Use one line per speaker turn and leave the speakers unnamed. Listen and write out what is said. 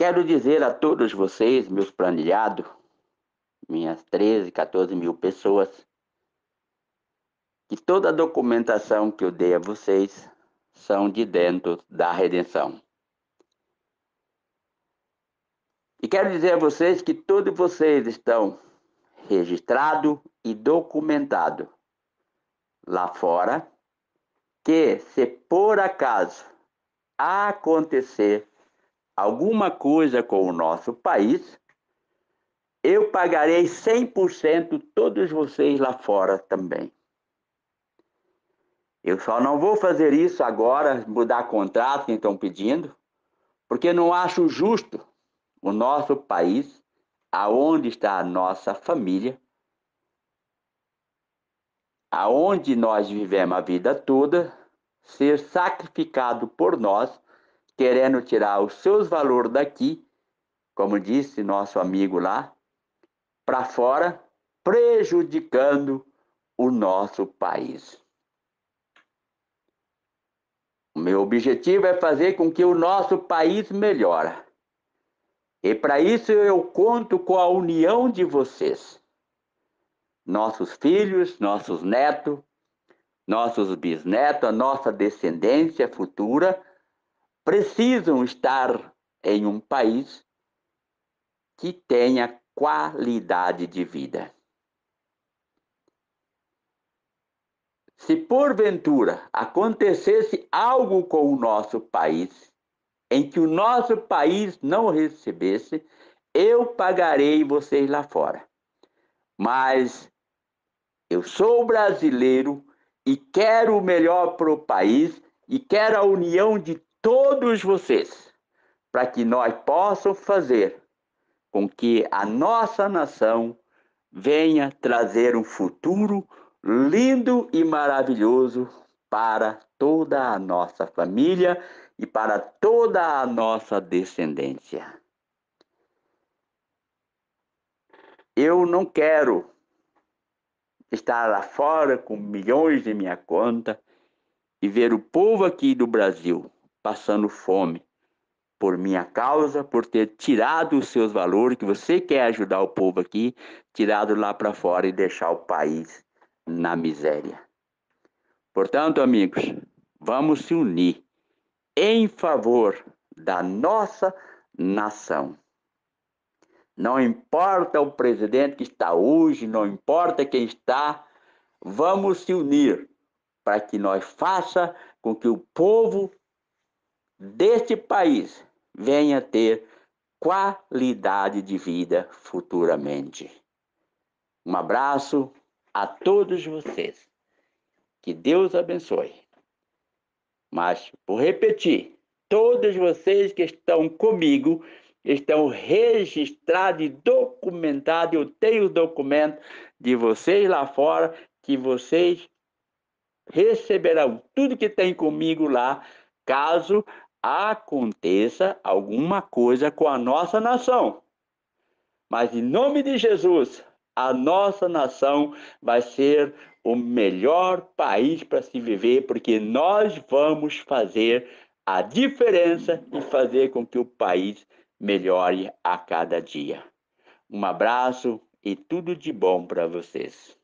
Quero dizer a todos vocês, meus planilhados, minhas 13, 14 mil pessoas, que toda a documentação que eu dei a vocês são de dentro da redenção. E quero dizer a vocês que todos vocês estão registrados e documentados lá fora, que se por acaso acontecer alguma coisa com o nosso país, eu pagarei 100% todos vocês lá fora também. Eu só não vou fazer isso agora, mudar contrato que estão pedindo, porque não acho justo o nosso país, aonde está a nossa família, aonde nós vivemos a vida toda, ser sacrificado por nós querendo tirar os seus valores daqui, como disse nosso amigo lá, para fora, prejudicando o nosso país. O meu objetivo é fazer com que o nosso país melhore. E para isso eu conto com a união de vocês. Nossos filhos, nossos netos, nossos bisnetos, a nossa descendência futura precisam estar em um país que tenha qualidade de vida. Se porventura acontecesse algo com o nosso país, em que o nosso país não recebesse, eu pagarei vocês lá fora. Mas eu sou brasileiro e quero o melhor para o país e quero a união de todos vocês, para que nós possamos fazer com que a nossa nação venha trazer um futuro lindo e maravilhoso para toda a nossa família e para toda a nossa descendência. Eu não quero estar lá fora com milhões de minha conta e ver o povo aqui do Brasil passando fome por minha causa, por ter tirado os seus valores, que você quer ajudar o povo aqui, tirado lá para fora e deixar o país na miséria. Portanto, amigos, vamos se unir em favor da nossa nação. Não importa o presidente que está hoje, não importa quem está, vamos se unir para que nós faça com que o povo deste país venha ter qualidade de vida futuramente. Um abraço a todos vocês. Que Deus abençoe. Mas, vou repetir, todos vocês que estão comigo estão registrados e documentados. Eu tenho o documento de vocês lá fora que vocês receberão tudo que tem comigo lá, caso aconteça alguma coisa com a nossa nação. Mas em nome de Jesus, a nossa nação vai ser o melhor país para se viver, porque nós vamos fazer a diferença e fazer com que o país melhore a cada dia. Um abraço e tudo de bom para vocês.